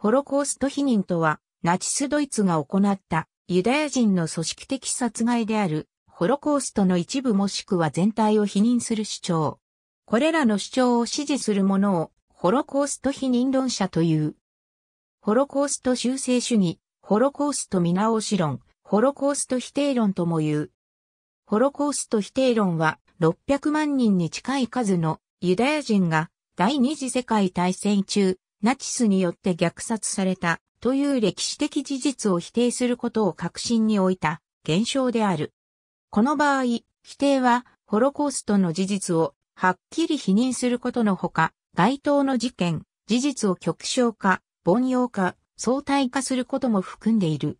ホロコースト否認とは、ナチスドイツが行ったユダヤ人の組織的殺害である、ホロコーストの一部もしくは全体を否認する主張。これらの主張を支持する者を、ホロコースト否認論者という。ホロコースト修正主義、ホロコースト見直し論、ホロコースト否定論とも言う。ホロコースト否定論は、600万人に近い数のユダヤ人が第二次世界大戦中、ナチスによって虐殺されたという歴史的事実を否定することを確信に置いた現象である。この場合、否定はホロコーストの事実をはっきり否認することのほか、該当の事件、事実を極小化、凡庸化、相対化することも含んでいる。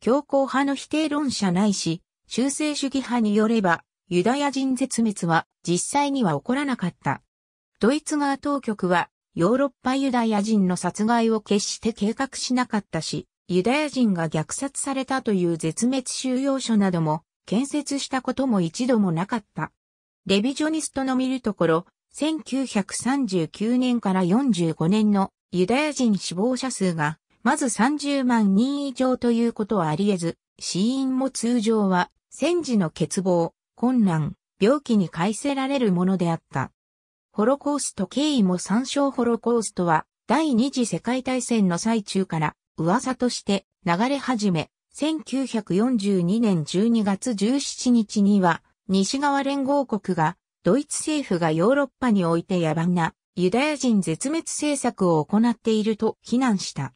強硬派の否定論者ないし、修正主義派によれば、ユダヤ人絶滅は実際には起こらなかった。ドイツ側当局はヨーロッパユダヤ人の殺害を決して計画しなかったし、ユダヤ人が虐殺されたという絶滅収容所なども建設したことも一度もなかった。レビジョニストの見るところ、1939年から45年のユダヤ人死亡者数が、まず30万人以上ということはあり得ず、死因も通常は戦時の欠乏、困難、病気に返せられるものであった。ホロコースト経緯も参照ホロコーストは第二次世界大戦の最中から噂として流れ始め、1942年12月17日には西側連合国がドイツ政府がヨーロッパにおいて野蛮なユダヤ人絶滅政策を行っていると非難した。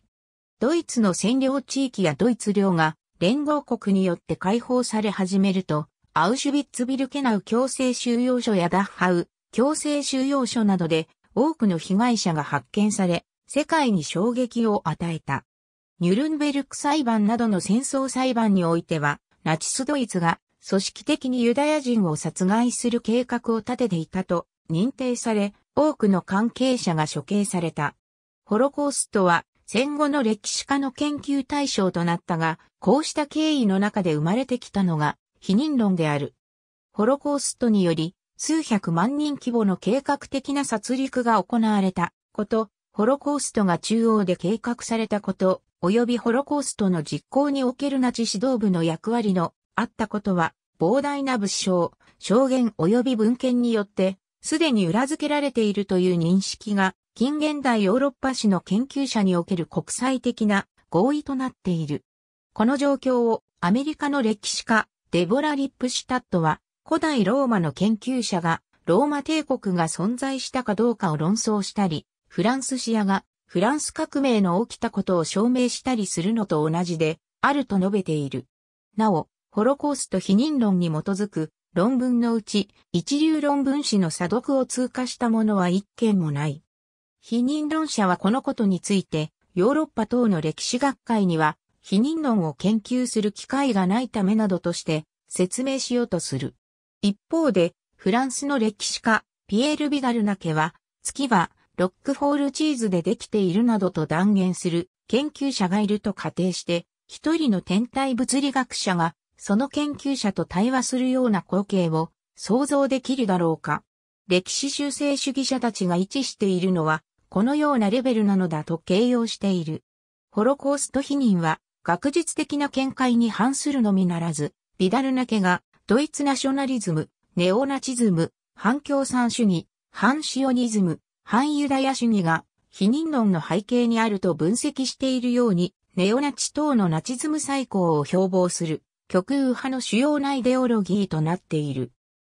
ドイツの占領地域やドイツ領が連合国によって解放され始めると、アウシュビッツビルケナウ強制収容所やダッハウ、強制収容所などで多くの被害者が発見され、世界に衝撃を与えた。ニュルンベルク裁判などの戦争裁判においては、ナチスドイツが組織的にユダヤ人を殺害する計画を立てていたと認定され、多くの関係者が処刑された。ホロコーストは戦後の歴史家の研究対象となったが、こうした経緯の中で生まれてきたのが、否認論である。ホロコーストにより、数百万人規模の計画的な殺戮が行われたこと、ホロコーストが中央で計画されたこと、及びホロコーストの実行におけるナチ指導部の役割のあったことは、膨大な物証、証言及び文献によって、すでに裏付けられているという認識が、近現代ヨーロッパ史の研究者における国際的な合意となっている。この状況をアメリカの歴史家、デボラ・リップシュタットは古代ローマの研究者が、ローマ帝国が存在したかどうかを論争したり、フランスシアが、フランス革命の起きたことを証明したりするのと同じで、あると述べている。なお、ホロコースト否認論に基づく論文のうち、一流論文誌の査読を通過したものは一件もない。否認論者はこのことについて、ヨーロッパ等の歴史学会には、否認論を研究する機会がないためなどとして、説明しようとする。一方で、フランスの歴史家、ピエール・ビダルナ家は、月は、ロックフォールチーズでできているなどと断言する研究者がいると仮定して、一人の天体物理学者が、その研究者と対話するような光景を想像できるだろうか。歴史修正主義者たちが位置しているのは、このようなレベルなのだと形容している。ホロコースト否認は、学術的な見解に反するのみならず、ビダルナ家がドイツナショナリズム、ネオナチズム、反共産主義、反シオニズム、反ユダヤ主義が否認論の背景にあると分析しているように、ネオナチ等のナチズム再興を標榜する極右派の主要なイデオロギーとなっている。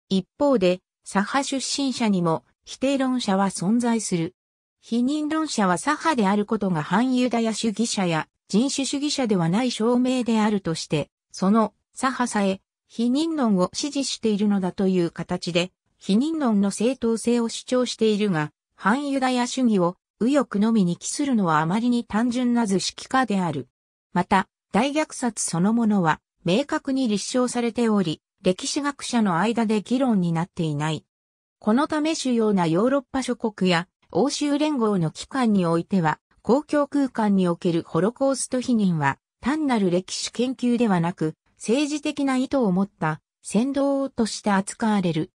一方で、左派出身者にも否定論者は存在する。否認論者は左派であることが反ユダヤ主義者や人種主義者ではない証明であるとして、その左派さえ否認論を支持しているのだという形で、否認論の正当性を主張しているが、反ユダヤ主義を右翼のみに帰するのはあまりに単純な図式化である。また、大虐殺そのものは明確に立証されており、歴史学者の間で議論になっていない。このため主要なヨーロッパ諸国や欧州連合の機関においては、公共空間におけるホロコースト否認は単なる歴史研究ではなく、政治的な意図を持った導王として扱われる。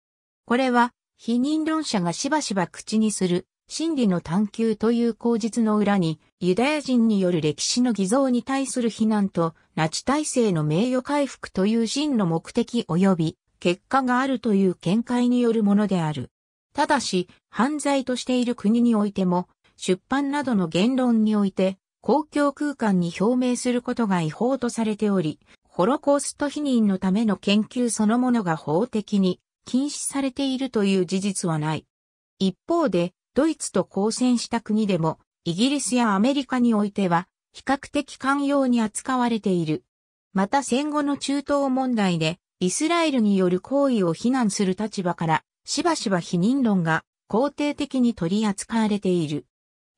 これは、否認論者がしばしば口にする、真理の探求という口実の裏に、ユダヤ人による歴史の偽造に対する非難と、ナチ体制の名誉回復という真の目的及び、結果があるという見解によるものである。ただし、犯罪としている国においても、出版などの言論において、公共空間に表明することが違法とされており、ホロコースト否認のための研究そのものが法的に禁止されているという事実はない。一方で、ドイツと交戦した国でも、イギリスやアメリカにおいては、比較的寛容に扱われている。また戦後の中東問題で、イスラエルによる行為を非難する立場から、しばしば否認論が肯定的に取り扱われている。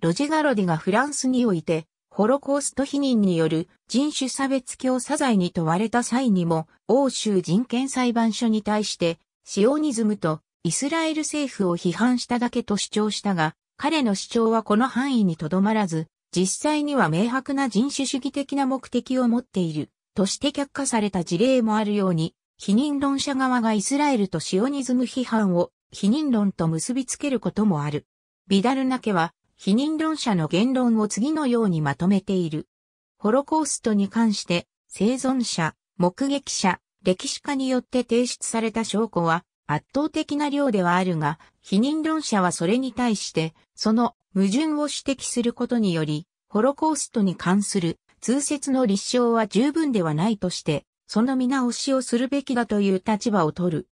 ロジガロディがフランスにおいて、ホロコースト否認による人種差別強さ罪に問われた際にも、欧州人権裁判所に対して、シオニズムとイスラエル政府を批判しただけと主張したが、彼の主張はこの範囲にとどまらず、実際には明白な人種主義的な目的を持っている、として却下された事例もあるように、否認論者側がイスラエルとシオニズム批判を否認論と結びつけることもある。ビダルナ家は否認論者の言論を次のようにまとめている。ホロコーストに関して、生存者、目撃者、歴史家によって提出された証拠は圧倒的な量ではあるが、否認論者はそれに対して、その矛盾を指摘することにより、ホロコーストに関する通説の立証は十分ではないとして、その見直しをするべきだという立場を取る。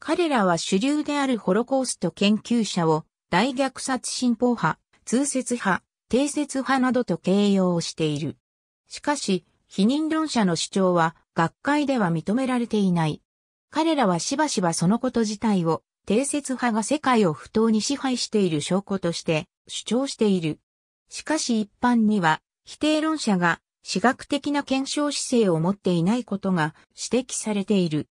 彼らは主流であるホロコースト研究者を大虐殺信奉派、通説派、定説派などと形容している。しかし、否認論者の主張は学会では認められていない。彼らはしばしばそのこと自体を定説派が世界を不当に支配している証拠として主張している。しかし一般には否定論者が私学的な検証姿勢を持っていないことが指摘されている。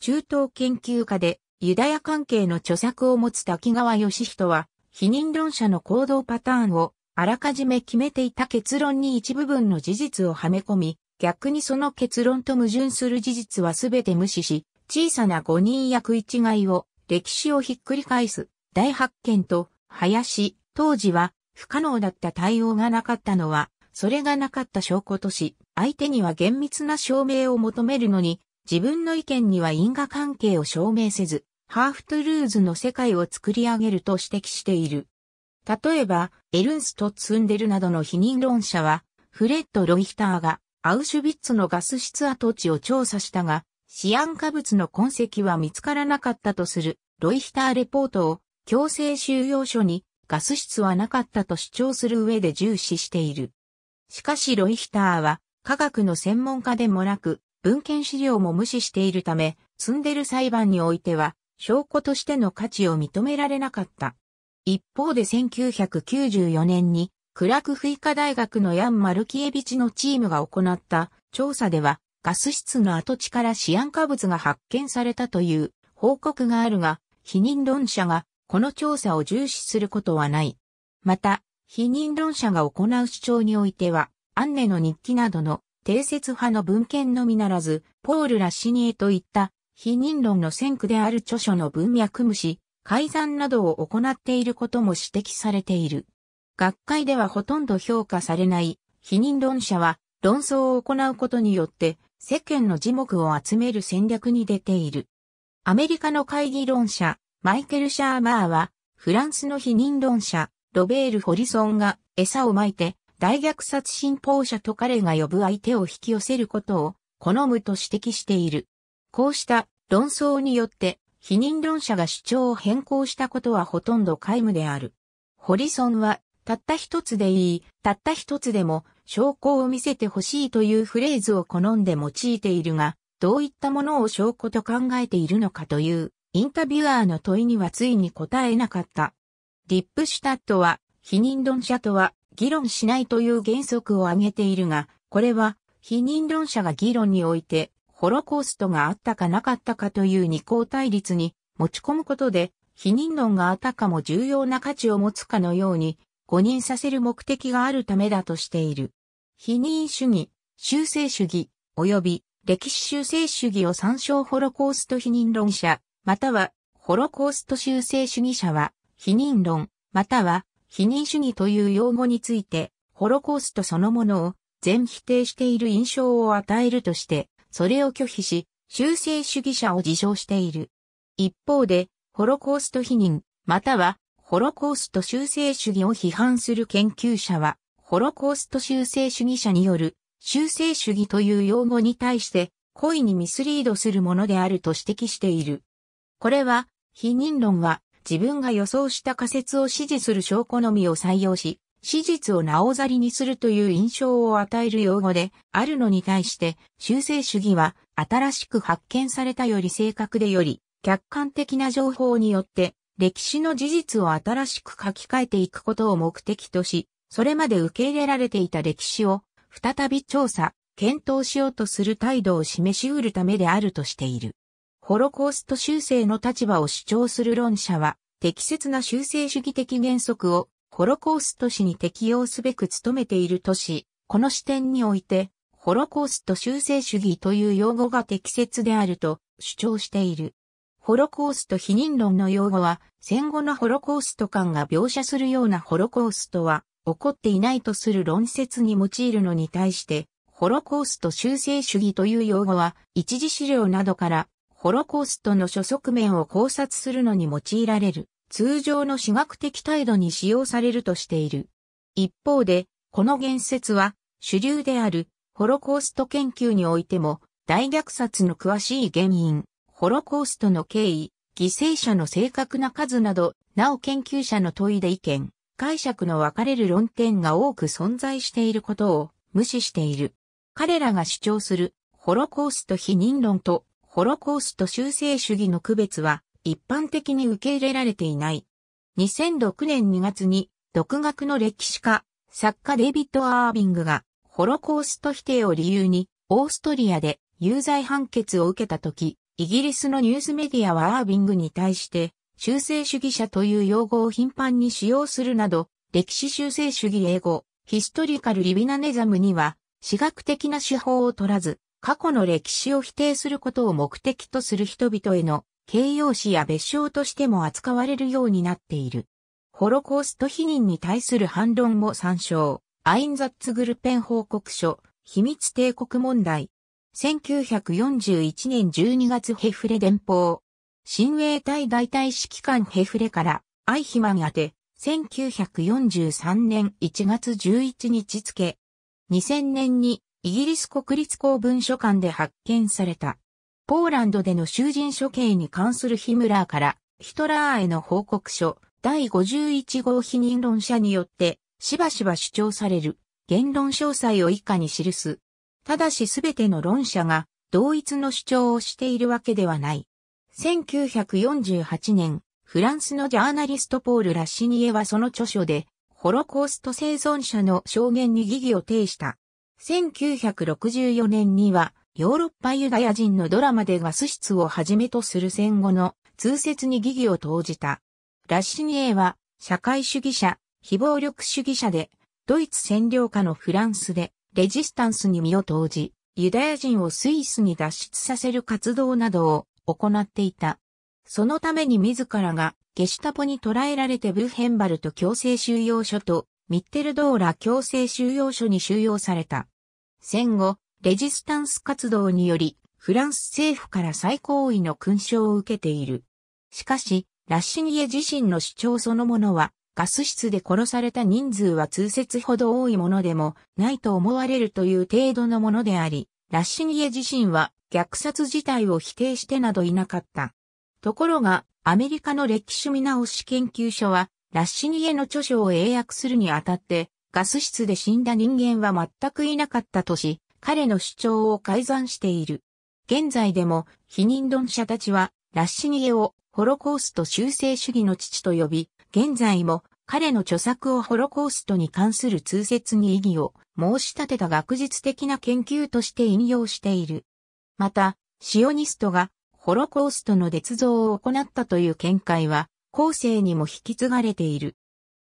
中東研究家でユダヤ関係の著作を持つ滝川義人は否認論者の行動パターンをあらかじめ決めていた結論に一部分の事実をはめ込み、逆にその結論と矛盾する事実は全て無視し、小さな誤認や食い違いを歴史をひっくり返す大発見と、林、当時は不可能だった対応がなかったのは、それがなかった証拠とし、相手には厳密な証明を求めるのに、自分の意見には因果関係を証明せず、ハーフトゥルーズの世界を作り上げると指摘している。例えば、エルンスト・ツンデルなどの否認論者は、フレッド・ロイヒターがアウシュビッツのガス室跡地を調査したが、シアン化物の痕跡は見つからなかったとするロイヒターレポートを強制収容所にガス室はなかったと主張する上で重視している。しかしロイヒターは科学の専門家でもなく文献資料も無視しているため、ツンデル裁判においては証拠としての価値を認められなかった。一方で1994年にクラクフィカ大学のヤン・マルキエビチのチームが行った調査ではガス室の跡地からシアン化物が発見されたという報告があるが、否認論者がこの調査を重視することはない。また、否認論者が行う主張においては、アンネの日記などの定説派の文献のみならず、ポール・ラシニエといった否認論の先駆である著書の文脈無視、改ざんなどを行っていることも指摘されている。学会ではほとんど評価されない否認論者は論争を行うことによって世間の耳目を集める戦略に出ている。アメリカの会議論者、マイケル・シャーマーは、フランスの否認論者、ロベール・ホリソンが餌をまいて、大虐殺信奉者と彼が呼ぶ相手を引き寄せることを好むと指摘している。こうした論争によって、否認論者が主張を変更したことはほとんど皆無である。ホリソンは、たった一つでいい、たった一つでも、証拠を見せてほしいというフレーズを好んで用いているが、どういったものを証拠と考えているのかという、インタビュアーの問いにはついに答えなかった。リップシュタットは、否認論者とは、議論しないという原則を挙げているが、これは、否認論者が議論において、ホロコーストがあったかなかったかという二項対立に持ち込むことで、否認論があたかも重要な価値を持つかのように、誤認させる目的があるためだとしている。否認主義、修正主義、及び歴史修正主義を参照ホロコースト否認論者、またはホロコースト修正主義者は、否認論、または否認主義という用語について、ホロコーストそのものを全否定している印象を与えるとして、それを拒否し、修正主義者を自称している。一方で、ホロコースト否認、または、ホロコースト修正主義を批判する研究者は、ホロコースト修正主義者による、修正主義という用語に対して、故意にミスリードするものであると指摘している。これは、否認論は、自分が予想した仮説を支持する証拠のみを採用し、史実をなおざりにするという印象を与える用語であるのに対して、修正主義は新しく発見されたより正確でより客観的な情報によって歴史の事実を新しく書き換えていくことを目的とし、それまで受け入れられていた歴史を再び調査、検討しようとする態度を示し得るためであるとしている。ホロコースト修正の立場を主張する論者は、適切な修正主義的原則をホロコースト史に適用すべく努めているとし、この視点において、ホロコースト修正主義という用語が適切であると主張している。ホロコースト否認論の用語は、戦後のホロコースト感が描写するようなホロコーストは、起こっていないとする論説に用いるのに対して、ホロコースト修正主義という用語は、一次資料などから、ホロコーストの諸側面を考察するのに用いられる。通常の私学的態度に使用されるとしている。一方で、この言説は主流であるホロコースト研究においても大虐殺の詳しい原因、ホロコーストの経緯、犠牲者の正確な数など、なお研究者の問いで意見、解釈の分かれる論点が多く存在していることを無視している。彼らが主張するホロコースト否認論とホロコースト修正主義の区別は一般的に受け入れられていない。2006年2月に、独学の歴史家、作家デビッド・アービングが、ホロコースト否定を理由に、オーストリアで有罪判決を受けた時、イギリスのニュースメディアはアービングに対して、修正主義者という用語を頻繁に使用するなど、歴史修正主義英語、ヒストリカルリビナネザムには、私学的な手法を取らず、過去の歴史を否定することを目的とする人々への形容詞や別称としても扱われるようになっている。ホロコースト否認に対する反論も参照。アインザッツグルペン報告書、秘密帝国問題。1941年12月ヘフレ電報。親衛隊大隊指揮官ヘフレからアイヒマン宛て、1943年1月11日付。2000年にイギリス国立公文書館で発見された。ポーランドでの囚人処刑に関するヒムラーから、ヒトラーへの報告書、第51号否認論者によって、しばしば主張される、言論詳細を以下に記す。ただしすべての論者が、同一の主張をしているわけではない。1948年、フランスのジャーナリストポール・ラシニエはその著書で、ホロコースト生存者の証言に疑義を呈した。1964年には、ヨーロッパユダヤ人のドラマでガス室をはじめとする戦後の通説に疑義を投じた。ラッシニエは社会主義者、非暴力主義者で、ドイツ占領下のフランスでレジスタンスに身を投じ、ユダヤ人をスイスに脱出させる活動などを行っていた。そのために自らがゲシュタポに捕らえられてブーヘンバルト強制収容所とミッテルドーラ強制収容所に収容された。戦後、レジスタンス活動により、フランス政府から最高位の勲章を受けている。しかし、ラッシニエ自身の主張そのものは、ガス室で殺された人数は通説ほど多いものでもないと思われるという程度のものであり、ラッシニエ自身は虐殺自体を否定してなどいなかった。ところが、アメリカの歴史見直し研究所は、ラッシニエの著書を英訳するにあたって、ガス室で死んだ人間は全くいなかったとし、彼の主張を改ざんしている。現在でも、否認論者たちは、ラッシニエをホロコースト修正主義の父と呼び、現在も彼の著作をホロコーストに関する通説に意義を申し立てた学術的な研究として引用している。また、シオニストがホロコーストの捏造を行ったという見解は、後世にも引き継がれている。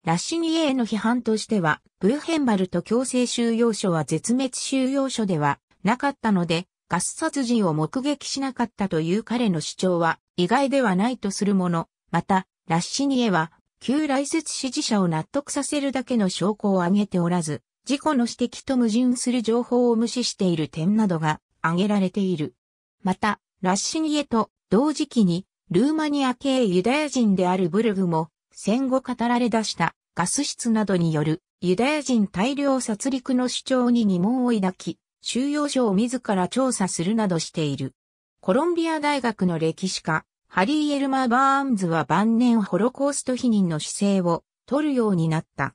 ラッシニエへの批判としては、ブーヘンバルト強制収容所は絶滅収容所ではなかったので、ガス殺人を目撃しなかったという彼の主張は意外ではないとするもの。また、ラッシニエは、旧来説支持者を納得させるだけの証拠を挙げておらず、事故の指摘と矛盾する情報を無視している点などが挙げられている。また、ラッシニエと同時期に、ルーマニア系ユダヤ人であるブルグも戦後語られ出したガス室などによるユダヤ人大量殺戮の主張に疑問を抱き、収容所を自ら調査するなどしている。コロンビア大学の歴史家、ハリー・エルマー・バーンズは晩年ホロコースト否認の姿勢を取るようになった。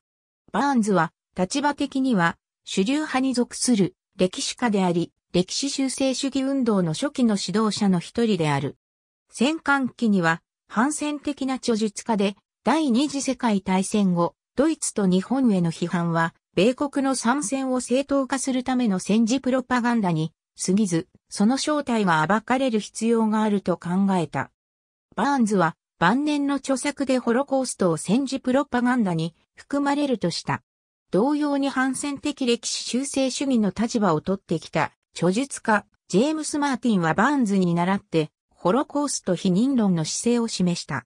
バーンズは立場的には主流派に属する歴史家であり、歴史修正主義運動の初期の指導者の一人である。戦艦期には反戦的な著述家で第二次世界大戦後、ドイツと日本への批判は、米国の参戦を正当化するための戦時プロパガンダに過ぎず、その正体は暴かれる必要があると考えた。バーンズは晩年の著作でホロコーストを戦時プロパガンダに含まれるとした。同様に反戦的歴史修正主義の立場を取ってきた著述家、ジェームス・マーティンはバーンズに倣って、ホロコースト否認論の姿勢を示した。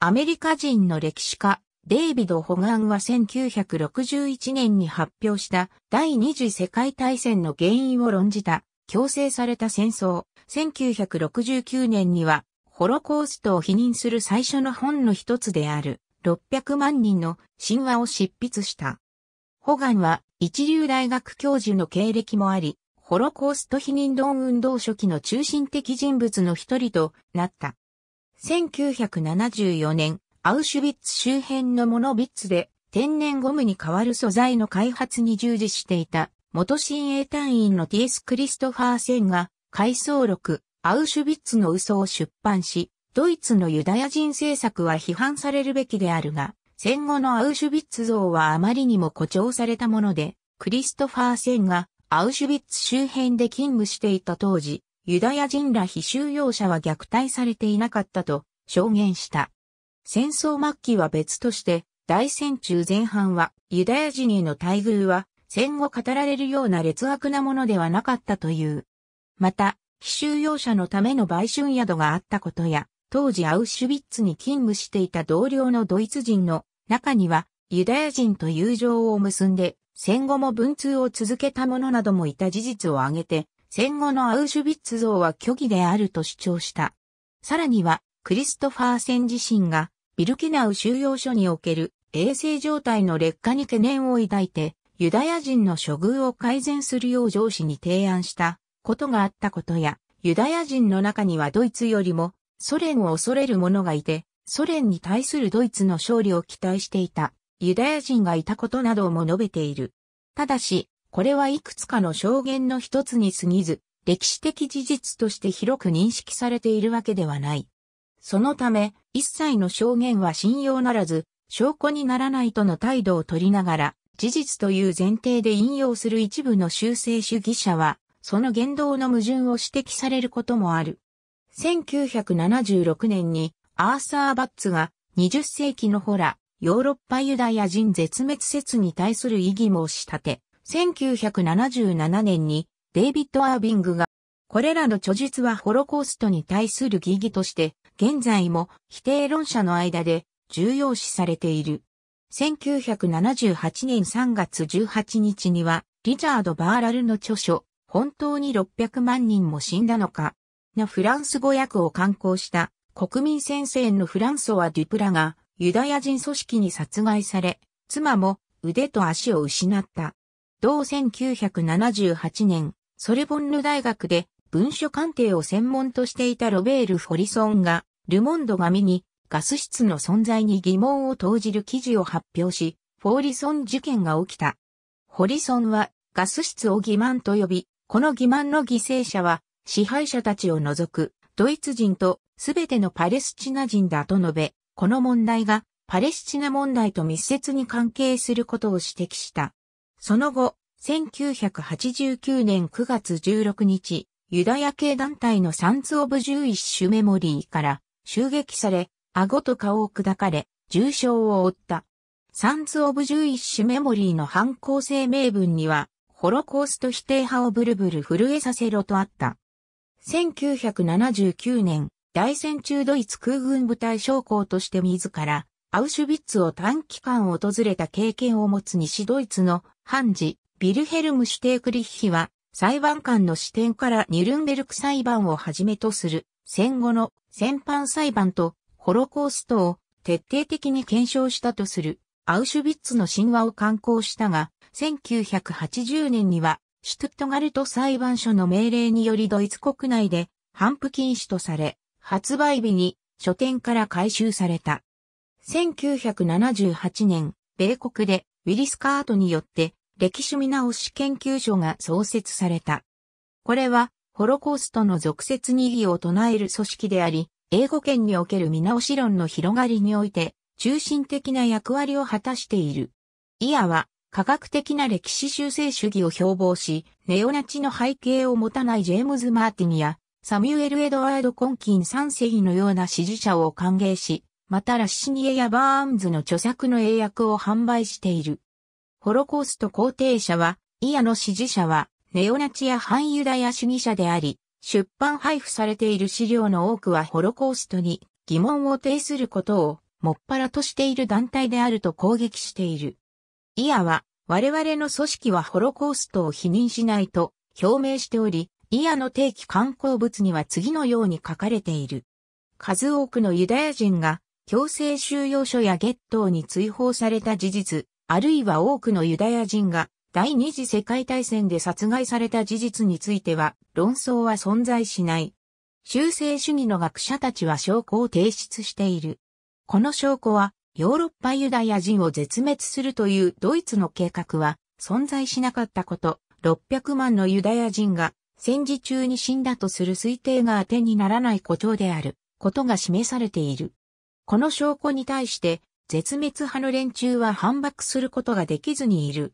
アメリカ人の歴史家、デイビド・ホガンは1961年に発表した第二次世界大戦の原因を論じた強制された戦争。1969年にはホロコーストを否認する最初の本の一つである600万人の神話を執筆した。ホガンは一流大学教授の経歴もあり、ホロコースト否認論運動初期の中心的人物の一人となった。1974年、アウシュビッツ周辺のモノビッツで天然ゴムに代わる素材の開発に従事していた元親衛隊員の T.S. クリストファーセンが回想録アウシュビッツの嘘を出版し、ドイツのユダヤ人政策は批判されるべきであるが、戦後のアウシュビッツ像はあまりにも誇張されたもので、クリストファーセンがアウシュビッツ周辺で勤務していた当時、ユダヤ人ら非収容者は虐待されていなかったと証言した。戦争末期は別として、大戦中前半はユダヤ人への待遇は戦後語られるような劣悪なものではなかったという。また、非収容者のための売春宿があったことや、当時アウシュビッツに勤務していた同僚のドイツ人の中にはユダヤ人と友情を結んで戦後も文通を続けた者などもいた事実を挙げて戦後のアウシュビッツ像は虚偽であると主張した。さらには、クリストファーセン自身が、ビルキナウ収容所における衛生状態の劣化に懸念を抱いて、ユダヤ人の処遇を改善するよう上司に提案したことがあったことや、ユダヤ人の中にはドイツよりもソ連を恐れる者がいて、ソ連に対するドイツの勝利を期待していたユダヤ人がいたことなども述べている。ただし、これはいくつかの証言の一つに過ぎず、歴史的事実として広く認識されているわけではない。そのため、一切の証言は信用ならず、証拠にならないとの態度を取りながら、事実という前提で引用する一部の修正主義者は、その言動の矛盾を指摘されることもある。1976年に、アーサー・バッツが、20世紀のホラ、ヨーロッパユダヤ人絶滅説に対する異議申し立て、1977年にデイビッド・アービングが、これらの著述はホロコーストに対する疑義として、現在も否定論者の間で重要視されている。1978年3月18日には、リチャード・バーラルの著書、本当に600万人も死んだのか、のフランス語訳を刊行した国民先生のフランソワ・デュプラがユダヤ人組織に殺害され、妻も腕と足を失った。同1978年、ソルボンヌ大学で文書鑑定を専門としていたロベール・フォリソンが、ルモンド紙にガス室の存在に疑問を投じる記事を発表し、フォーリソン事件が起きた。フォリソンはガス室を欺瞞と呼び、この欺瞞の犠牲者は支配者たちを除くドイツ人とすべてのパレスチナ人だと述べ、この問題がパレスチナ問題と密接に関係することを指摘した。その後、1989年9月16日、ユダヤ系団体のサンツ・オブ・ジューイッシュ・メモリーから襲撃され、顎と顔を砕かれ、重傷を負った。サンツ・オブ・ジューイッシュ・メモリーの犯行声明文には、ホロコースト否定派をブルブル震えさせろとあった。1979年、大戦中ドイツ空軍部隊将校として自らアウシュビッツを短期間訪れた経験を持つ西ドイツの判事、ビルヘルム・シュテークリッヒは、裁判官の視点からニュルンベルク裁判をはじめとする戦後の戦犯裁判とホロコーストを徹底的に検証したとするアウシュビッツの神話を刊行したが、1980年にはシュトゥットガルト裁判所の命令によりドイツ国内で反復禁止とされ、発売日に書店から回収された。1978年、米国でウィリス・カートによって歴史見直し研究所が創設された。これは、ホロコーストの俗説に義を唱える組織であり、英語圏における見直し論の広がりにおいて、中心的な役割を果たしている。イアは、科学的な歴史修正主義を標榜し、ネオナチの背景を持たないジェームズ・マーティンや、サミュエル・エドワード・コンキン3世のような支持者を歓迎し、またラッシニエやバーンズの著作の英訳を販売している。ホロコースト肯定者は、イアの支持者は、ネオナチや反ユダヤ主義者であり、出版配布されている資料の多くはホロコーストに疑問を呈することをもっぱらとしている団体であると攻撃している。イアは、我々の組織はホロコーストを否認しないと表明しており、イアの定期刊行物には次のように書かれている。数多くのユダヤ人が強制収容所やゲットーに追放された事実、あるいは多くのユダヤ人が第二次世界大戦で殺害された事実については論争は存在しない。修正主義の学者たちは証拠を提出している。この証拠はヨーロッパユダヤ人を絶滅するというドイツの計画は存在しなかったこと、600万のユダヤ人が戦時中に死んだとする推定が当てにならない誇張であることが示されている。この証拠に対して、絶滅派の連中は反駁することができずにいる。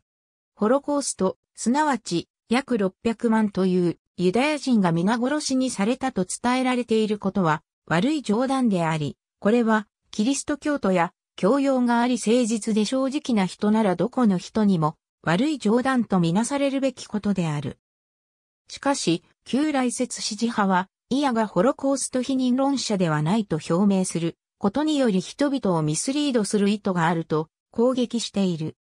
ホロコースト、すなわち約600万というユダヤ人が皆殺しにされたと伝えられていることは悪い冗談であり、これはキリスト教徒や教養があり誠実で正直な人ならどこの人にも悪い冗談とみなされるべきことである。しかし、旧来説支持派は、イヤがホロコースト否認論者ではないと表明することにより人々をミスリードする意図があると攻撃している。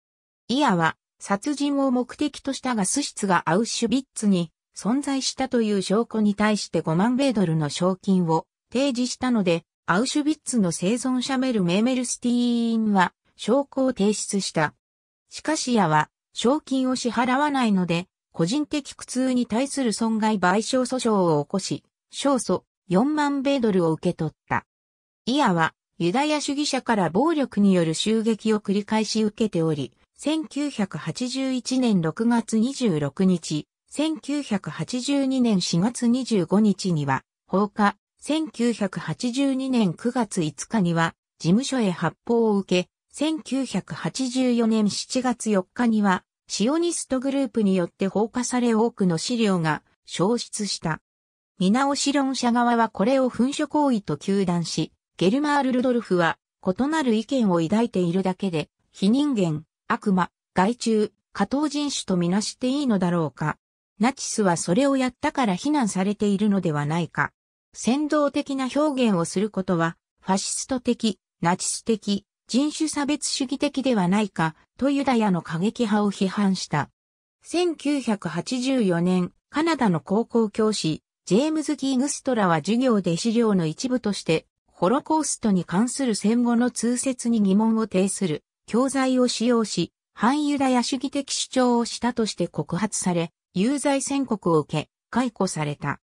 イアは殺人を目的としたガス室がアウシュビッツに存在したという証拠に対して5万米ドルの賞金を提示したので、アウシュビッツの生存者メル・メーメルスティーンは証拠を提出した。しかしイアは賞金を支払わないので、個人的苦痛に対する損害賠償訴訟を起こし、勝訴4万米ドルを受け取った。イアはユダヤ主義者から暴力による襲撃を繰り返し受けており、1981年6月26日、1982年4月25日には放火、1982年9月5日には事務所へ発砲を受け、1984年7月4日にはシオニストグループによって放火され多くの資料が消失した。見直し論者側はこれを噴書行為と糾弾し、ゲルマール・ルドルフは異なる意見を抱いているだけで、非人間、悪魔、害虫、下等人種とみなしていいのだろうか。ナチスはそれをやったから非難されているのではないか。先導的な表現をすることは、ファシスト的、ナチス的、人種差別主義的ではないか、とユダヤの過激派を批判した。1984年、カナダの高校教師、ジェームズ・ギーグストラは授業で資料の一部として、ホロコーストに関する戦後の通説に疑問を呈する教材を使用し、反ユダヤ主義的主張をしたとして告発され、有罪宣告を受け、解雇された。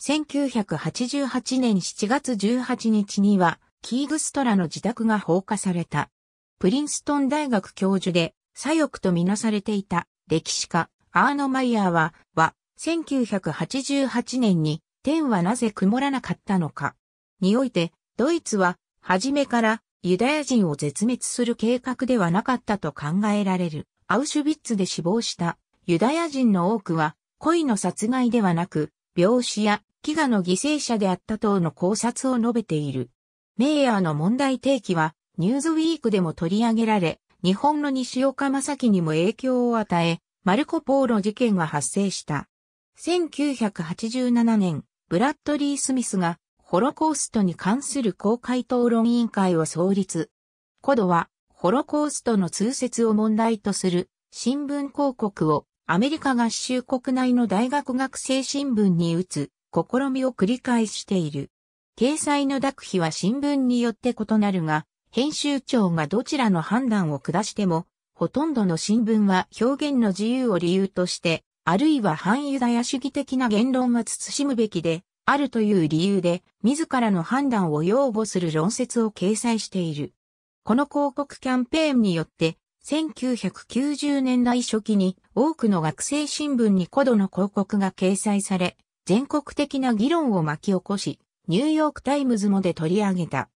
1988年7月18日には、キーグストラの自宅が放火された。プリンストン大学教授で、左翼とみなされていた歴史家、アーノ・マイヤーは、は、1988年に、天はなぜ曇らなかったのか、において、ドイツは、初めからユダヤ人を絶滅する計画ではなかったと考えられる。アウシュビッツで死亡したユダヤ人の多くは、恋の殺害ではなく、病死や飢餓の犠牲者であった等の考察を述べている。メイヤーの問題提起は、ニューズウィークでも取り上げられ、日本の西岡正樹にも影響を与え、マルコ・ポーロ事件が発生した。1987年、ブラッドリー・スミスがホロコーストに関する公開討論委員会を創立。コドは、ホロコーストの通説を問題とする新聞広告をアメリカ合衆国内の大学学生新聞に打つ試みを繰り返している。掲載の諾否は新聞によって異なるが、編集長がどちらの判断を下しても、ほとんどの新聞は表現の自由を理由として、あるいは反ユダヤ主義的な言論は慎むべきで、あるという理由で、自らの判断を擁護する論説を掲載している。この広告キャンペーンによって、1990年代初期に多くの学生新聞に古度の広告が掲載され、全国的な議論を巻き起こし、ニューヨークタイムズもで取り上げた。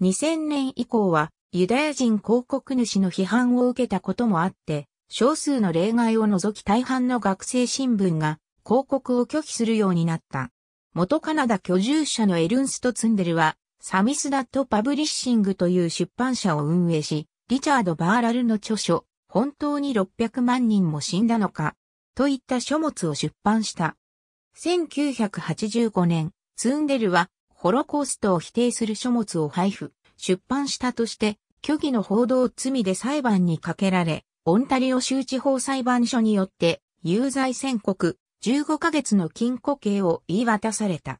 2000年以降は、ユダヤ人広告主の批判を受けたこともあって、少数の例外を除き大半の学生新聞が広告を拒否するようになった。元カナダ居住者のエルンスト・ツンデルは、サミスダット・パブリッシングという出版社を運営し、リチャード・バーラルの著書、本当に600万人も死んだのか、といった書物を出版した。1985年、ツンデルは、ホロコーストを否定する書物を配布、出版したとして、虚偽の報道罪で裁判にかけられ、オンタリオ州地方裁判所によって、有罪宣告、15ヶ月の禁錮刑を言い渡された。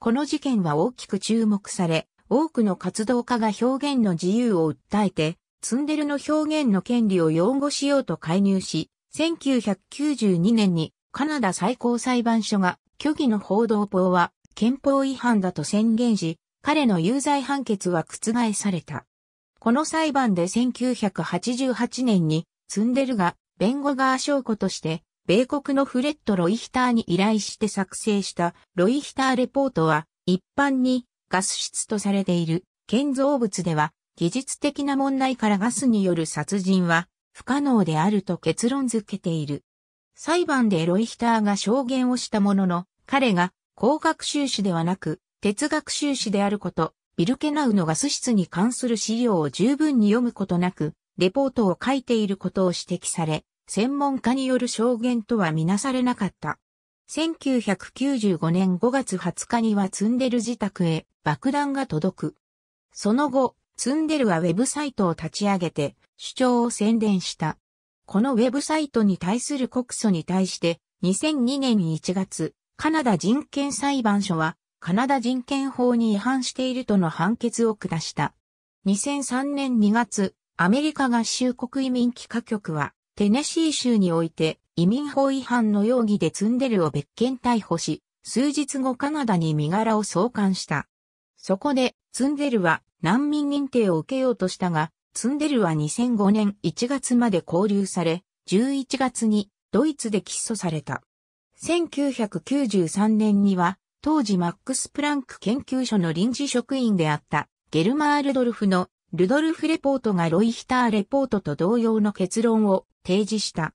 この事件は大きく注目され、多くの活動家が表現の自由を訴えて、ツンデルの表現の権利を擁護しようと介入し、1992年にカナダ最高裁判所が虚偽の報道法は憲法違反だと宣言し、彼の有罪判決は覆された。この裁判で1988年にツンデルが弁護側証拠として米国のフレッド・ロイヒターに依頼して作成したロイヒターレポートは一般にガス室とされている建造物では技術的な問題からガスによる殺人は不可能であると結論付けている。裁判でロイヒターが証言をしたものの、彼が工学修士ではなく、哲学修士であること、ビルケナウのガス室に関する資料を十分に読むことなく、レポートを書いていることを指摘され、専門家による証言とはみなされなかった。1995年5月20日にはツンデル自宅へ爆弾が届く。その後、ツンデルはウェブサイトを立ち上げて主張を宣伝した。このウェブサイトに対する告訴に対して2002年1月、カナダ人権裁判所はカナダ人権法に違反しているとの判決を下した。2003年2月、アメリカ合衆国移民企画局はテネシー州において移民法違反の容疑でツンデルを別件逮捕し、数日後カナダに身柄を送還した。そこでツンデルは難民認定を受けようとしたが、ツンデルは2005年1月まで拘留され、11月にドイツで起訴された。1993年には、当時マックス・プランク研究所の臨時職員であったゲルマー・ルドルフのルドルフ・レポートがロイヒター・レポートと同様の結論を提示した。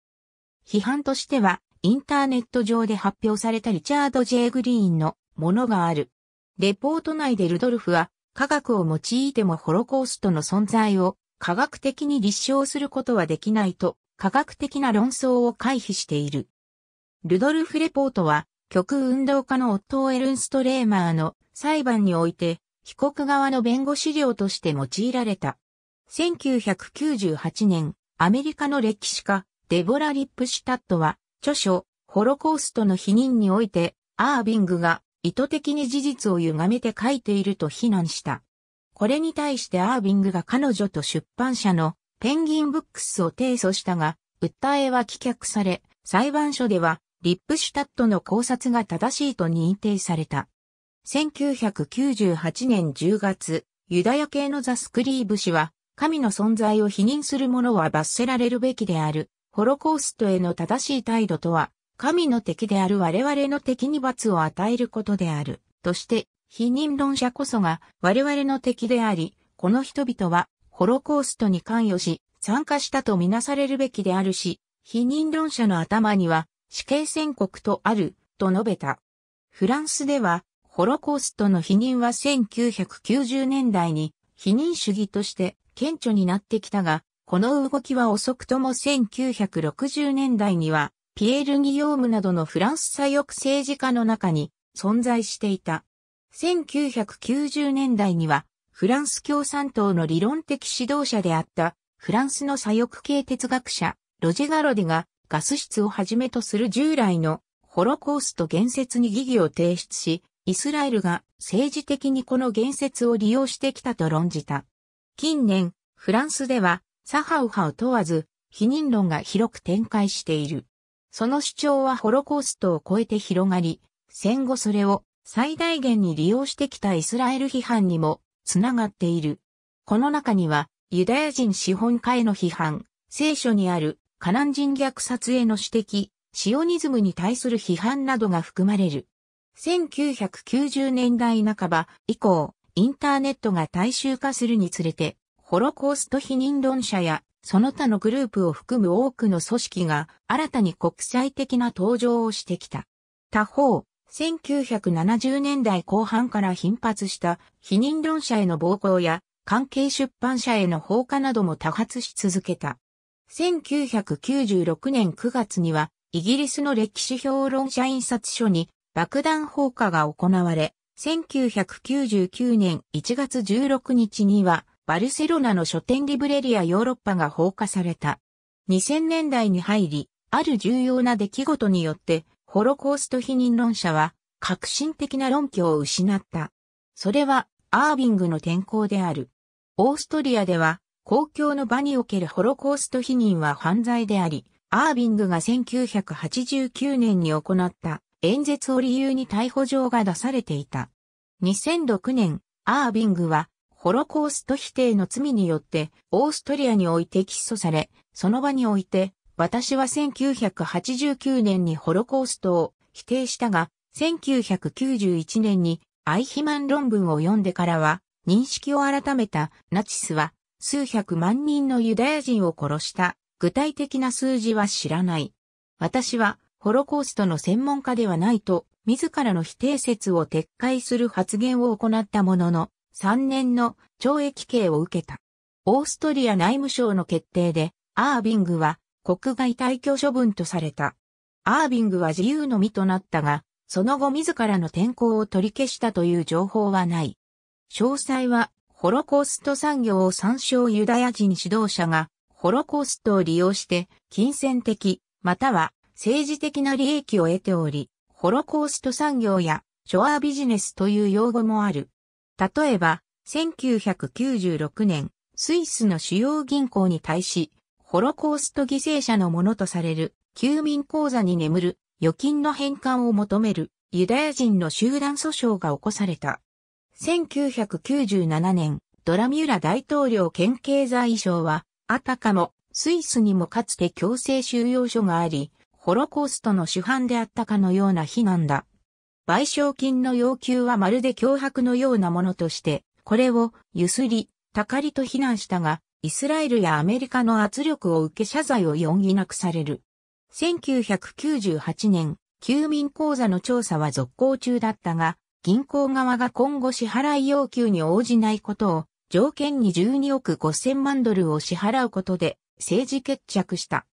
批判としては、インターネット上で発表されたリチャード・ジェイグリーンのものがある。レポート内でルドルフは、科学を用いてもホロコーストの存在を科学的に立証することはできないと、科学的な論争を回避している。ルドルフ・レポートは、極運動家のオットー・エルンストレーマーの裁判において、被告側の弁護資料として用いられた。1998年、アメリカの歴史家、デボラ・リップシュタットは、著書、ホロコーストの否認において、アービングが意図的に事実を歪めて書いていると非難した。これに対してアービングが彼女と出版社のペンギンブックスを提訴したが、訴えは棄却され、裁判所ではリップシュタットの考察が正しいと認定された。1998年10月、ユダヤ系のザ・スクリーブ氏は、神の存在を否認する者は罰せられるべきである。ホロコーストへの正しい態度とは、神の敵である我々の敵に罰を与えることである。として、否認論者こそが我々の敵であり、この人々はホロコーストに関与し、参加したとみなされるべきであるし、否認論者の頭には死刑宣告とある、と述べた。フランスでは、ホロコーストの否認は1990年代に否認主義として顕著になってきたが、この動きは遅くとも1960年代には、ピエール・ギヨームなどのフランス左翼政治家の中に存在していた。1990年代には、フランス共産党の理論的指導者であった、フランスの左翼系哲学者、ロジェガロディがガス室をはじめとする従来のホロコースト言説に疑義を提出し、イスラエルが政治的にこの言説を利用してきたと論じた。近年、フランスでは左派右派を問わず、否認論が広く展開している。その主張はホロコーストを超えて広がり、戦後それを最大限に利用してきたイスラエル批判にもつながっている。この中には、ユダヤ人資本家への批判、聖書にあるカナン人虐殺への指摘、シオニズムに対する批判などが含まれる。1990年代半ば以降、インターネットが大衆化するにつれて、ホロコースト否認論者やその他のグループを含む多くの組織が新たに国際的な登場をしてきた。他方、1970年代後半から頻発した否認論者への暴行や関係出版社への放火なども多発し続けた。1996年9月にはイギリスの歴史評論者印刷所に爆弾放火が行われ、1999年1月16日には、バルセロナの書店リブレリアヨーロッパが放火された。2000年代に入り、ある重要な出来事によって、ホロコースト否認論者は、革新的な論拠を失った。それは、アービングの転校である。オーストリアでは、公共の場におけるホロコースト否認は犯罪であり、アービングが1989年に行った演説を理由に逮捕状が出されていた。2006年、アービングは、ホロコースト否定の罪によって、オーストリアにおいて起訴され、その場において、私は1989年にホロコーストを否定したが、1991年にアイヒマン論文を読んでからは、認識を改めたナチスは、数百万人のユダヤ人を殺した、具体的な数字は知らない。私は、ホロコーストの専門家ではないと、自らの否定説を撤回する発言を行ったものの、3年の懲役刑を受けた。オーストリア内務省の決定で、アービングは国外退去処分とされた。アービングは自由の身となったが、その後自らの転校を取り消したという情報はない。詳細は、ホロコースト産業を参照ユダヤ人指導者が、ホロコーストを利用して、金銭的、または政治的な利益を得ており、ホロコースト産業やショアビジネスという用語もある。例えば、1996年、スイスの主要銀行に対し、ホロコースト犠牲者のものとされる、休眠口座に眠る預金の返還を求めるユダヤ人の集団訴訟が起こされた。1997年、ドラミュラ大統領兼経済相は、あたかもスイスにもかつて強制収容所があり、ホロコーストの主犯であったかのような非難だ。賠償金の要求はまるで脅迫のようなものとして、これを、ゆすり、たかりと非難したが、イスラエルやアメリカの圧力を受け謝罪を容疑なくされる。1998年、休眠口座の調査は続行中だったが、銀行側が今後支払い要求に応じないことを、条件に12億5000万ドルを支払うことで、政治決着した。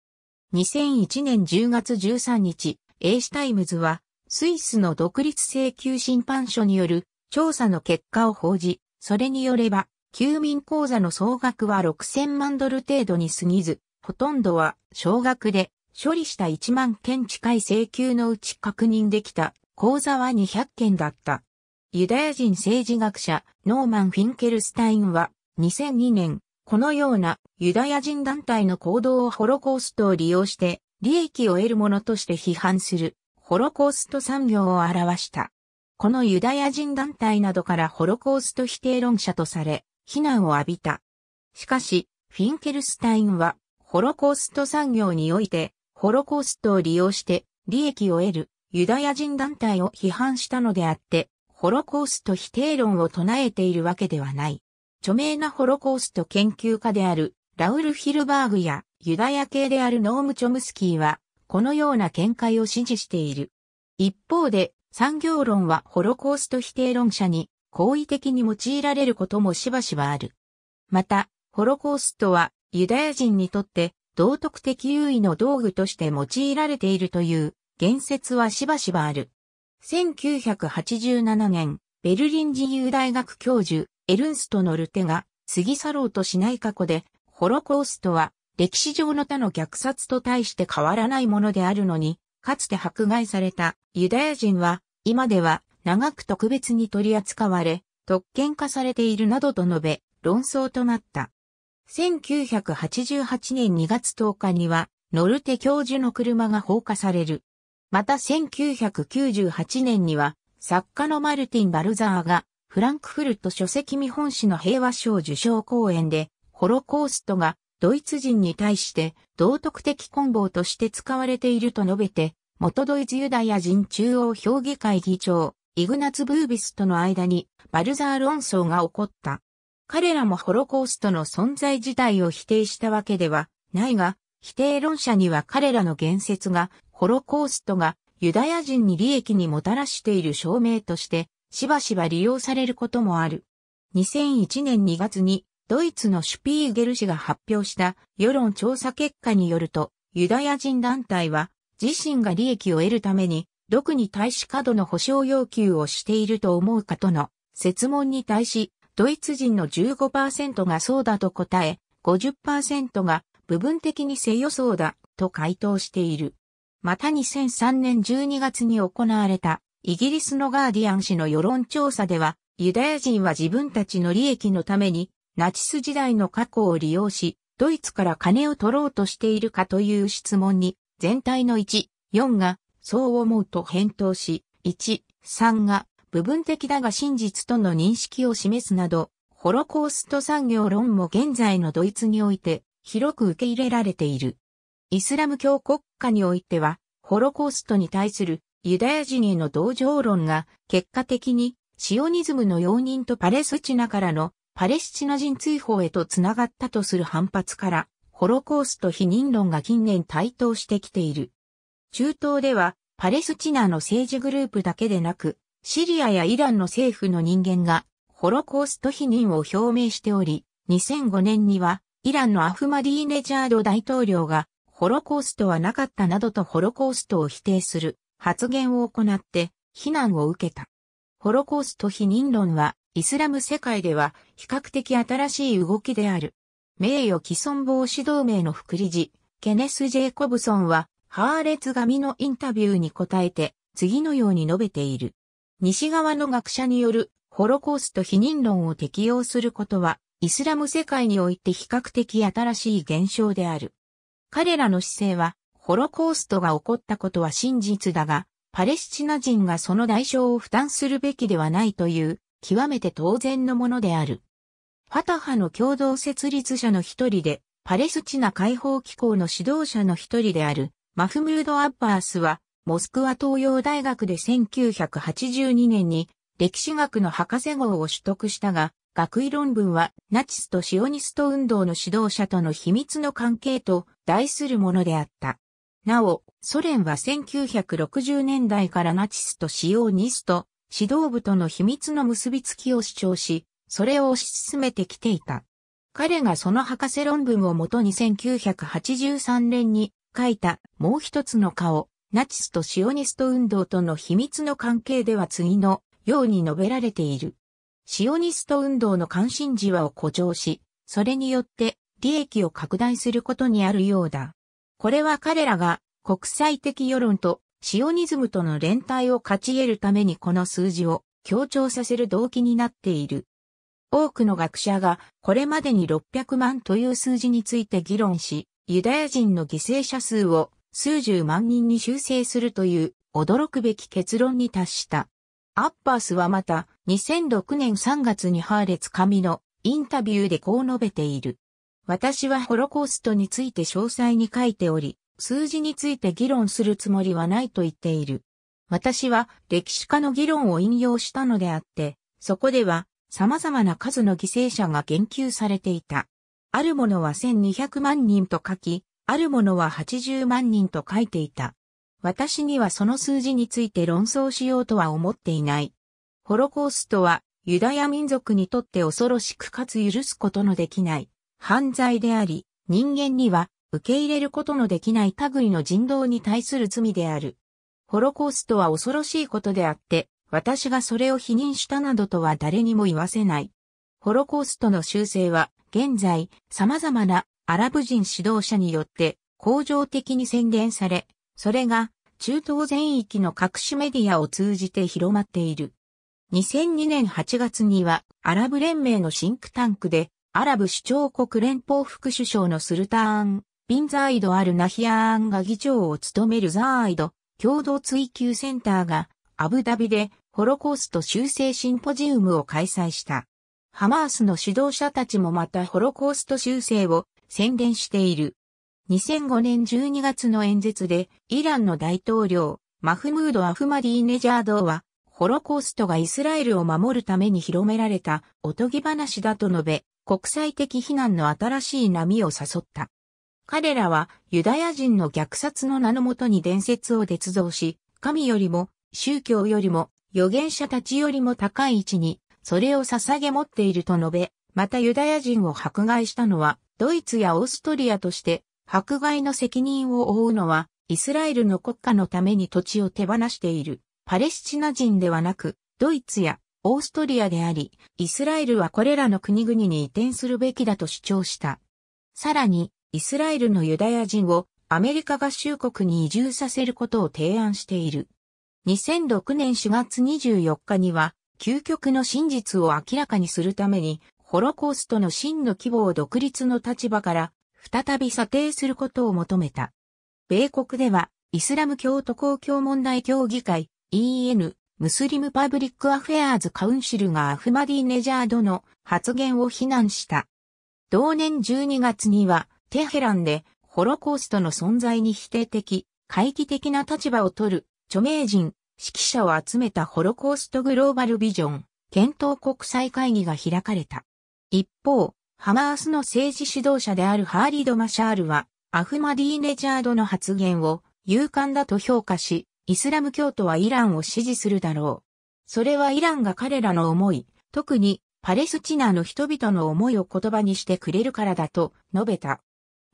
2001年10月13日、エーシタイムズは、スイスの独立請求審判所による調査の結果を報じ、それによれば、休眠口座の総額は6000万ドル程度に過ぎず、ほとんどは少額で、処理した1万件近い請求のうち確認できた口座は200件だった。ユダヤ人政治学者ノーマン・フィンケルスタインは2002年このようなユダヤ人団体の行動をホロコーストを利用して利益を得るものとして批判するホロコースト産業を表した。このユダヤ人団体などからホロコースト否定論者とされ、非難を浴びた。しかし、フィンケルスタインは、ホロコースト産業において、ホロコーストを利用して利益を得るユダヤ人団体を批判したのであって、ホロコースト否定論を唱えているわけではない。著名なホロコースト研究家であるラウル・ヒルバーグやユダヤ系であるノーム・チョムスキーは、このような見解を支持している。一方で、産業論はホロコースト否定論者に好意的に用いられることもしばしばある。また、ホロコーストはユダヤ人にとって道徳的優位の道具として用いられているという言説はしばしばある。1987年、ベルリン自由大学教授、エルンストのルテが過ぎ去ろうとしない過去で、ホロコーストは歴史上の他の虐殺と対して変わらないものであるのに、かつて迫害されたユダヤ人は今では長く特別に取り扱われ、特権化されているなどと述べ、論争となった。1988年2月10日には、ノルテ教授の車が放火される。また1998年には、作家のマルティン・バルザーがフランクフルト書籍見本誌の平和賞受賞講演で、ホロコーストがドイツ人に対して道徳的棍棒として使われていると述べて、元ドイツユダヤ人中央評議会議長、イグナツ・ブービスとの間にバルザー論争が起こった。彼らもホロコーストの存在自体を否定したわけではないが、否定論者には彼らの言説が、ホロコーストがユダヤ人に利益にもたらしている証明としてしばしば利用されることもある。2001年2月にドイツのシュピーゲル氏が発表した世論調査結果によると、ユダヤ人団体は自身が利益を得るために、毒に対し過度の保障要求をしていると思うかとの説問に対し、ドイツ人の15%がそうだと答え、50%が部分的に性予想だと回答している。また2003年12月に行われたイギリスのガーディアン氏の世論調査では、ユダヤ人は自分たちの利益のために、ナチス時代の過去を利用し、ドイツから金を取ろうとしているかという質問に、全体の1、4が、そう思うと返答し、1、3が、部分的だが真実との認識を示すなど、ホロコースト産業論も現在のドイツにおいて、広く受け入れられている。イスラム教国家においては、ホロコーストに対するユダヤ人への同情論が結果的にシオニズムの容認とパレスチナからのパレスチナ人追放へとつながったとする反発からホロコースト否認論が近年台頭してきている。中東ではパレスチナの政治グループだけでなくシリアやイランの政府の人間がホロコースト否認を表明しており2005年にはイランのアフマディーネジャード大統領がホロコーストはなかったなどとホロコーストを否定する発言を行って非難を受けた。ホロコースト否認論はイスラム世界では比較的新しい動きである。名誉毀損防止同盟の副理事、ケネス・ジェイコブソンは、ハーレツ紙のインタビューに答えて、次のように述べている。西側の学者によるホロコースト否認論を適用することは、イスラム世界において比較的新しい現象である。彼らの姿勢は、ホロコーストが起こったことは真実だが、パレスチナ人がその代償を負担するべきではないという、極めて当然のものである。ファタハの共同設立者の一人で、パレスチナ解放機構の指導者の一人である、マフムード・アッバースは、モスクワ東洋大学で1982年に歴史学の博士号を取得したが、学位論文はナチスとシオニスト運動の指導者との秘密の関係と題するものであった。なお、ソ連は1960年代からナチスとシオニスト、指導部との秘密の結びつきを主張し、それを推し進めてきていた。彼がその博士論文をもとに1983年に書いたもう一つの顔、ナチスとシオニスト運動との秘密の関係では次のように述べられている。シオニスト運動の関心事話を誇張し、それによって利益を拡大することにあるようだ。これは彼らが国際的世論とシオニズムとの連帯を勝ち得るためにこの数字を強調させる動機になっている。多くの学者がこれまでに600万という数字について議論し、ユダヤ人の犠牲者数を数十万人に修正するという驚くべき結論に達した。アッパースはまた2006年3月にハーレツ紙のインタビューでこう述べている。私はホロコーストについて詳細に書いており、数字について議論するつもりはないと言っている。私は歴史家の議論を引用したのであって、そこでは様々な数の犠牲者が言及されていた。あるものは1200万人と書き、あるものは80万人と書いていた。私にはその数字について論争しようとは思っていない。ホロコーストはユダヤ民族にとって恐ろしくかつ許すことのできない犯罪であり、人間には受け入れることのできない類の人道に対する罪である。ホロコーストは恐ろしいことであって、私がそれを否認したなどとは誰にも言わせない。ホロコーストの修正は、現在、様々なアラブ人指導者によって、恒常的に宣言され、それが、中東全域の各種メディアを通じて広まっている。2002年8月には、アラブ連盟のシンクタンクで、アラブ首長国連邦副首相のスルターン、ビンザイド・アル・ナヒアーンが議長を務めるザーイド共同追求センターがアブダビでホロコースト修正シンポジウムを開催した。ハマースの指導者たちもまたホロコースト修正を宣伝している。2005年12月の演説でイランの大統領マフムード・アフマディ・ネジャードはホロコーストがイスラエルを守るために広められたおとぎ話だと述べ、国際的非難の新しい波を誘った。彼らはユダヤ人の虐殺の名のもとに伝説を捏造し、神よりも宗教よりも預言者たちよりも高い位置にそれを捧げ持っていると述べ、またユダヤ人を迫害したのはドイツやオーストリアとして迫害の責任を負うのはイスラエルの国家のために土地を手放しているパレスチナ人ではなくドイツやオーストリアであり、イスラエルはこれらの国々に移転するべきだと主張した。さらに、イスラエルのユダヤ人をアメリカ合衆国に移住させることを提案している。2006年4月24日には、究極の真実を明らかにするために、ホロコーストの真の規模を独立の立場から再び査定することを求めた。米国では、イスラム教徒公共問題協議会 EN ムスリムパブリックアフェアーズカウンシルがアフマディネジャードの発言を非難した。同年12月には、テヘランで、ホロコーストの存在に否定的、回帰的な立場を取る、著名人、指揮者を集めたホロコーストグローバルビジョン、検討国際会議が開かれた。一方、ハマースの政治指導者であるハーリード・マシャールは、アフマディーネジャードの発言を勇敢だと評価し、イスラム教徒はイランを支持するだろう。それはイランが彼らの思い、特にパレスチナの人々の思いを言葉にしてくれるからだと述べた。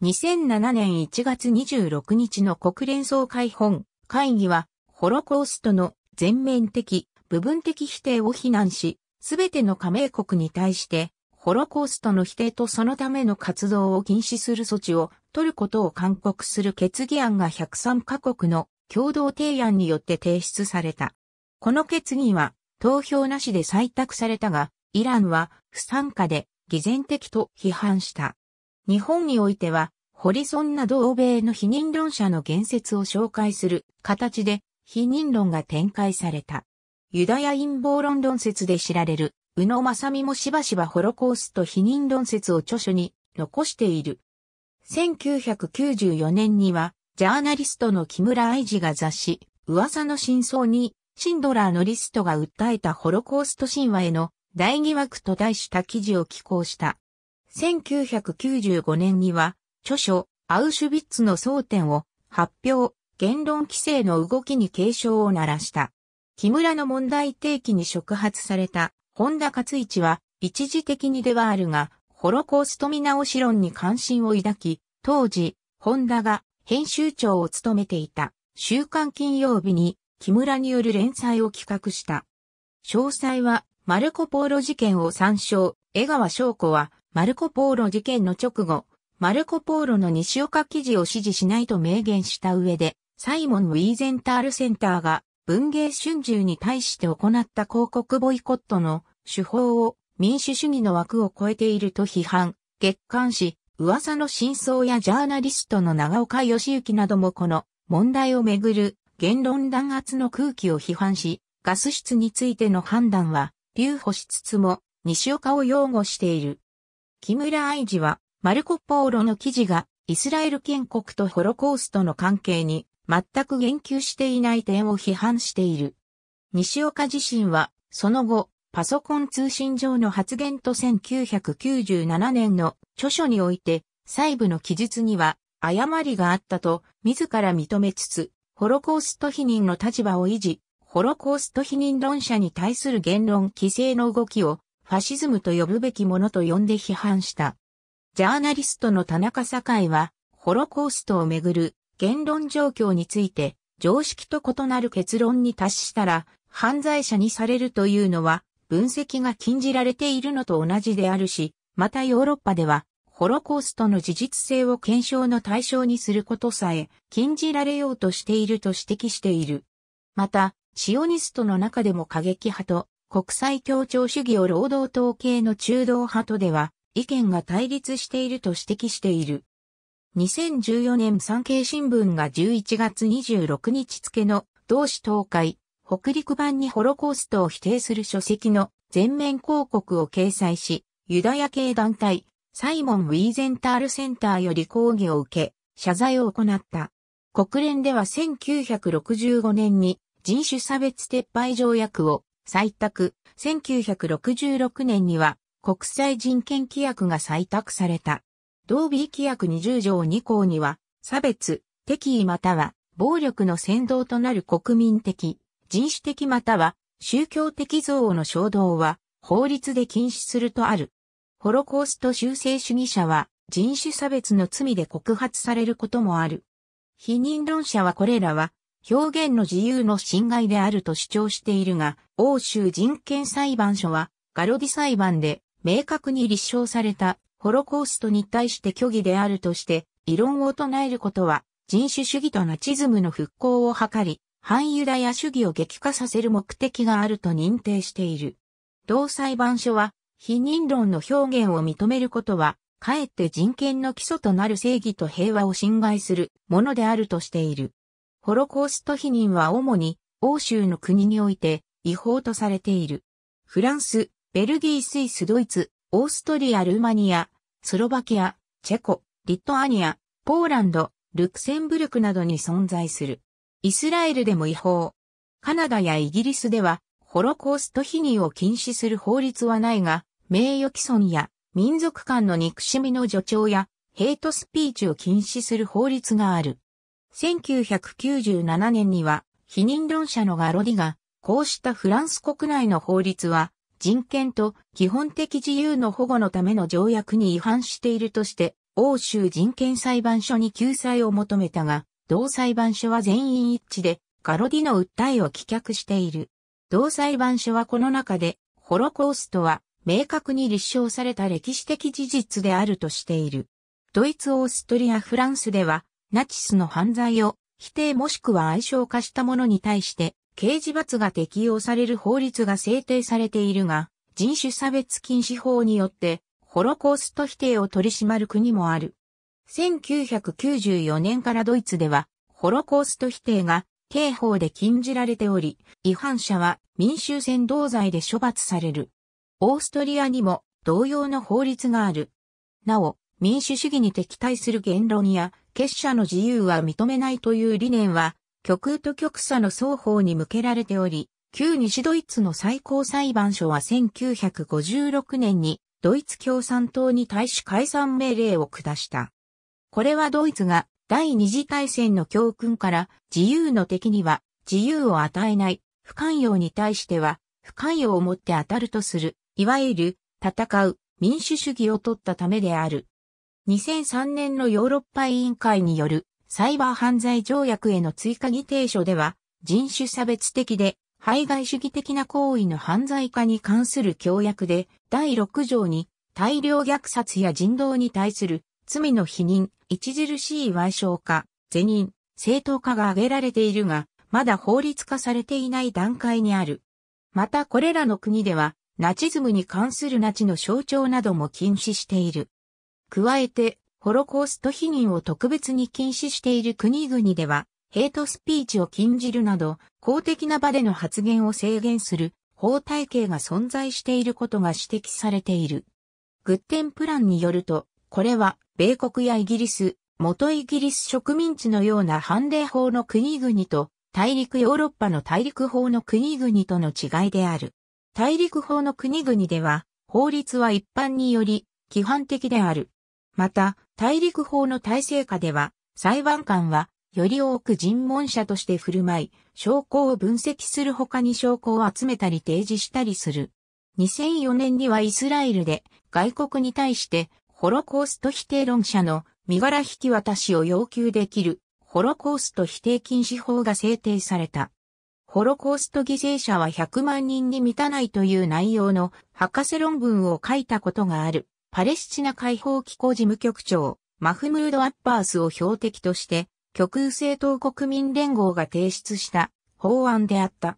2007年1月26日の国連総会本会議は、ホロコーストの全面的、部分的否定を非難し、すべての加盟国に対して、ホロコーストの否定とそのための活動を禁止する措置を取ることを勧告する決議案が103カ国の共同提案によって提出された。この決議は投票なしで採択されたが、イランは不参加で偽善的と批判した。日本においては、ホリソンなど欧米の否認論者の言説を紹介する形で否認論が展開された。ユダヤ陰謀論論説で知られる、宇野正美もしばしばホロコースト否認論説を著書に残している。1994年にはジャーナリストの木村愛知が雑誌、噂の真相に、シンドラーのリストが訴えたホロコースト神話への大疑惑と題した記事を寄稿した。1995年には、著書、アウシュビッツの争点を発表、言論規制の動きに警鐘を鳴らした。木村の問題提起に触発された本田勝一は一時的にではあるが、ホロコースト見直し論に関心を抱き、当時、本田が編集長を務めていた週刊金曜日に木村による連載を企画した。詳細はマルコ・ポーロ事件を参照。江川翔子はマルコ・ポーロ事件の直後、マルコ・ポーロの西岡記事を支持しないと明言した上で、サイモン・ウィーゼンタールセンターが文芸春秋に対して行った広告ボイコットの手法を民主主義の枠を超えていると批判、月刊誌噂の真相やジャーナリストの長岡義行などもこの問題をめぐる言論弾圧の空気を批判し、ガス室についての判断は留保しつつも西岡を擁護している。木村愛治はマルコ・ポーロの記事がイスラエル建国とホロコーストの関係に全く言及していない点を批判している。西岡自身はその後パソコン通信上の発言と1997年の著書において、細部の記述には誤りがあったと自ら認めつつ、ホロコースト否認の立場を維持、ホロコースト否認論者に対する言論規制の動きをファシズムと呼ぶべきものと呼んで批判した。ジャーナリストの田中堺は、ホロコーストをめぐる言論状況について常識と異なる結論に達したら犯罪者にされるというのは分析が禁じられているのと同じであるし、またヨーロッパでは、ホロコーストの事実性を検証の対象にすることさえ禁じられようとしていると指摘している。また、シオニストの中でも過激派と国際協調主義を労働党系の中道派とでは意見が対立していると指摘している。2014年産経新聞が11月26日付の同志東海北陸版にホロコーストを否定する書籍の全面広告を掲載し、ユダヤ系団体、サイモン・ウィーゼンタールセンターより抗議を受け、謝罪を行った。国連では1965年に人種差別撤廃条約を採択、1966年には国際人権規約が採択された。同備規約20条2項には、差別、敵意または暴力の先導となる国民的人種的または宗教的憎悪の衝動は法律で禁止するとある。ホロコースト修正主義者は人種差別の罪で告発されることもある。否認論者はこれらは表現の自由の侵害であると主張しているが、欧州人権裁判所はガロディ裁判で明確に立証されたホロコーストに対して虚偽であるとして、異論を唱えることは人種主義とナチズムの復興を図り、反ユダヤ主義を激化させる目的があると認定している。同裁判所は、非人論の表現を認めることは、かえって人権の基礎となる正義と平和を侵害するものであるとしている。ホロコースト否認は主に欧州の国において違法とされている。フランス、ベルギー、スイス、ドイツ、オーストリア、ルーマニア、スロバキア、チェコ、リトアニア、ポーランド、ルクセンブルクなどに存在する。イスラエルでも違法。カナダやイギリスでは、ホロコースト否認を禁止する法律はないが、名誉毀損や民族間の憎しみの助長やヘイトスピーチを禁止する法律がある。1997年には、否認論者のガロディが、こうしたフランス国内の法律は、人権と基本的自由の保護のための条約に違反しているとして、欧州人権裁判所に救済を求めたが、同裁判所は全員一致で、ガロディの訴えを棄却している。同裁判所はこの中で、ホロコーストは明確に立証された歴史的事実であるとしている。ドイツ、オーストリア、フランスでは、ナチスの犯罪を否定もしくは愛称化したものに対して、刑事罰が適用される法律が制定されているが、人種差別禁止法によって、ホロコースト否定を取り締まる国もある。1994年からドイツでは、ホロコースト否定が刑法で禁じられており、違反者は民衆扇動罪で処罰される。オーストリアにも同様の法律がある。なお、民主主義に敵対する言論や結社の自由は認めないという理念は、極右と極左の双方に向けられており、旧西ドイツの最高裁判所は1956年にドイツ共産党に対し解散命令を下した。これはドイツが第二次大戦の教訓から自由の敵には自由を与えない、不寛容に対しては不寛容をもって当たるとする、いわゆる戦う民主主義を取ったためである。2003年のヨーロッパ委員会によるサイバー犯罪条約への追加議定書では人種差別的で排外主義的な行為の犯罪化に関する協約で第6条に大量虐殺や人道に対する罪の否認、著しい賠償化、是認、正当化が挙げられているが、まだ法律化されていない段階にある。またこれらの国では、ナチズムに関するナチの象徴なども禁止している。加えて、ホロコースト否認を特別に禁止している国々では、ヘイトスピーチを禁じるなど、公的な場での発言を制限する法体系が存在していることが指摘されている。グッテンプランによると、これは、米国やイギリス、元イギリス植民地のような判例法の国々と、大陸ヨーロッパの大陸法の国々との違いである。大陸法の国々では、法律は一般により、規範的である。また、大陸法の体制下では、裁判官は、より多く尋問者として振る舞い、証拠を分析する他に証拠を集めたり提示したりする。2004年にはイスラエルで外国に対してホロコースト否定論者の身柄引き渡しを要求できるホロコースト否定禁止法が制定された。ホロコースト犠牲者は100万人に満たないという内容の博士論文を書いたことがあるパレスチナ解放機構事務局長マフムード・アッバースを標的として極右政党国民連合が提出した法案であった。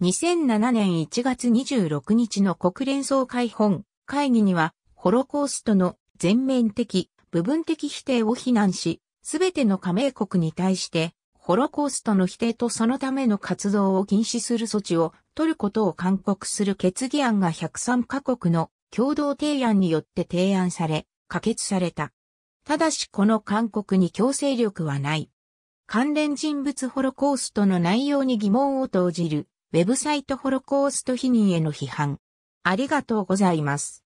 2007年1月26日の国連総会本会議にはホロコーストの全面的、部分的否定を非難し、すべての加盟国に対して、ホロコーストの否定とそのための活動を禁止する措置を取ることを勧告する決議案が103カ国の共同提案によって提案され、可決された。ただしこの勧告に強制力はない。関連人物ホロコーストの内容に疑問を投じる、ウェブサイトホロコースト否認への批判。ありがとうございます。